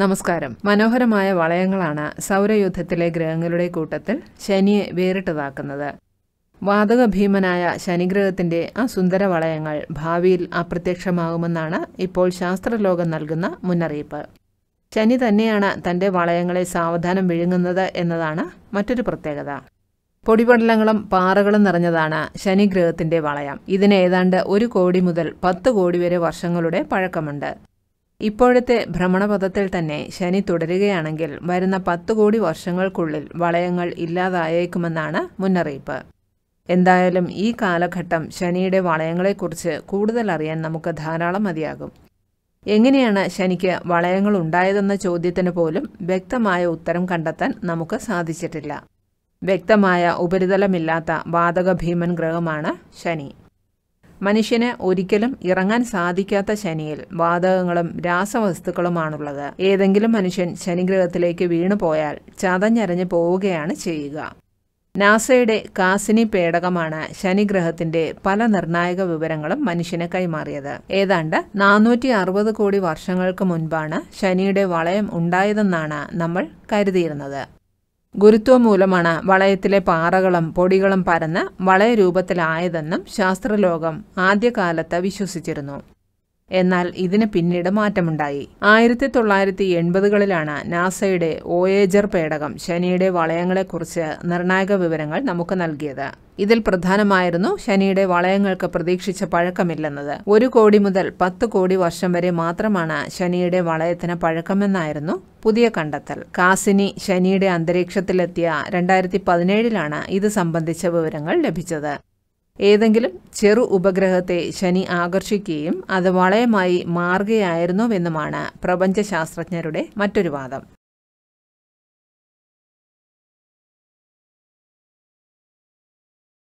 നമസ്കാരം മനോഹരമായ വളയങ്ങളാണ് സൗരയുദ്ധത്തിലെ ഗ്രഹങ്ങളുടെ കൂട്ടത്തിൽ ശനിയെ വേറിട്ടതാക്കുന്നത് വാതക ഭീമനായ ശനിഗ്രഹത്തിന്റെ ആ സുന്ദര വളയങ്ങൾ ഭാവിയിൽ അപ്രത്യക്ഷമാകുമെന്നാണ് ഇപ്പോൾ ശാസ്ത്രലോകം നൽകുന്ന മുന്നറിയിപ്പ് ശനി തന്നെയാണ് തന്റെ വളയങ്ങളെ സാവധാനം വിഴുങ്ങുന്നത് എന്നതാണ് മറ്റൊരു പ്രത്യേകത പൊടിപടലങ്ങളും പാറകളും നിറഞ്ഞതാണ് ശനിഗ്രഹത്തിന്റെ വളയം ഇതിന് ഏതാണ്ട് ഒരു കോടി മുതൽ പത്ത് കോടി വരെ വർഷങ്ങളുടെ പഴക്കമുണ്ട് ഇപ്പോഴത്തെ ഭ്രമണപഥത്തിൽ തന്നെ ശനി തുടരുകയാണെങ്കിൽ വരുന്ന പത്തു കോടി വർഷങ്ങൾക്കുള്ളിൽ വളയങ്ങൾ ഇല്ലാതായേക്കുമെന്നാണ് മുന്നറിയിപ്പ് എന്തായാലും ഈ കാലഘട്ടം ശനിയുടെ വളയങ്ങളെക്കുറിച്ച് കൂടുതൽ അറിയാൻ നമുക്ക് ധാരാളം മതിയാകും എങ്ങനെയാണ് ശനിക്ക് വളയങ്ങൾ ഉണ്ടായതെന്ന ചോദ്യത്തിന് പോലും വ്യക്തമായ ഉത്തരം കണ്ടെത്താൻ നമുക്ക് സാധിച്ചിട്ടില്ല വ്യക്തമായ ഉപരിതലമില്ലാത്ത വാതക ഭീമൻ ഗ്രഹമാണ് ശനി മനുഷ്യന് ഒരിക്കലും ഇറങ്ങാൻ സാധിക്കാത്ത ശനിയിൽ വാതകങ്ങളും രാസവസ്തുക്കളുമാണുള്ളത് ഏതെങ്കിലും മനുഷ്യൻ ശനിഗ്രഹത്തിലേക്ക് വീണു പോയാൽ ചതഞ്ഞരഞ്ഞു പോവുകയാണ് ചെയ്യുക നാസയുടെ കാസിനി പേടകമാണ് ശനിഗ്രഹത്തിന്റെ പല നിർണായക വിവരങ്ങളും മനുഷ്യന് കൈമാറിയത് ഏതാണ്ട് നാനൂറ്റി അറുപത് കോടി വർഷങ്ങൾക്ക് മുൻപാണ് ശനിയുടെ വളയം ഉണ്ടായതെന്നാണ് നമ്മൾ കരുതിയിരുന്നത് ഗുരുത്വം മൂലമാണ് വളയത്തിലെ പാറകളും പൊടികളും പരന്ന് വളയരൂപത്തിലായതെന്നും ശാസ്ത്രലോകം ആദ്യകാലത്ത് വിശ്വസിച്ചിരുന്നു എന്നാൽ ഇതിന് പിന്നീട് മാറ്റമുണ്ടായി ആയിരത്തി തൊള്ളായിരത്തി എൺപതുകളിലാണ് നാസയുടെ ഓയേജർ പേടകം ശനിയുടെ വളയങ്ങളെക്കുറിച്ച് നിർണായക വിവരങ്ങൾ നമുക്ക് നൽകിയത് ഇതിൽ പ്രധാനമായിരുന്നു ശനിയുടെ വളയങ്ങൾക്ക് പ്രതീക്ഷിച്ച പഴക്കമില്ലെന്നത് ഒരു കോടി മുതൽ പത്ത് കോടി വർഷം വരെ മാത്രമാണ് ശനിയുടെ വളയത്തിന് പഴക്കമെന്നായിരുന്നു പുതിയ കണ്ടെത്തൽ കാസിനി ശനിയുടെ അന്തരീക്ഷത്തിലെത്തിയ രണ്ടായിരത്തി പതിനേഴിലാണ് ഇത് സംബന്ധിച്ച വിവരങ്ങൾ ലഭിച്ചത് ഏതെങ്കിലും ചെറു ഉപഗ്രഹത്തെ ശനി ആകർഷിക്കുകയും അത് വളയമായി മാറുകയായിരുന്നുവെന്നുമാണ് പ്രപഞ്ചശാസ്ത്രജ്ഞരുടെ മറ്റൊരു വാദം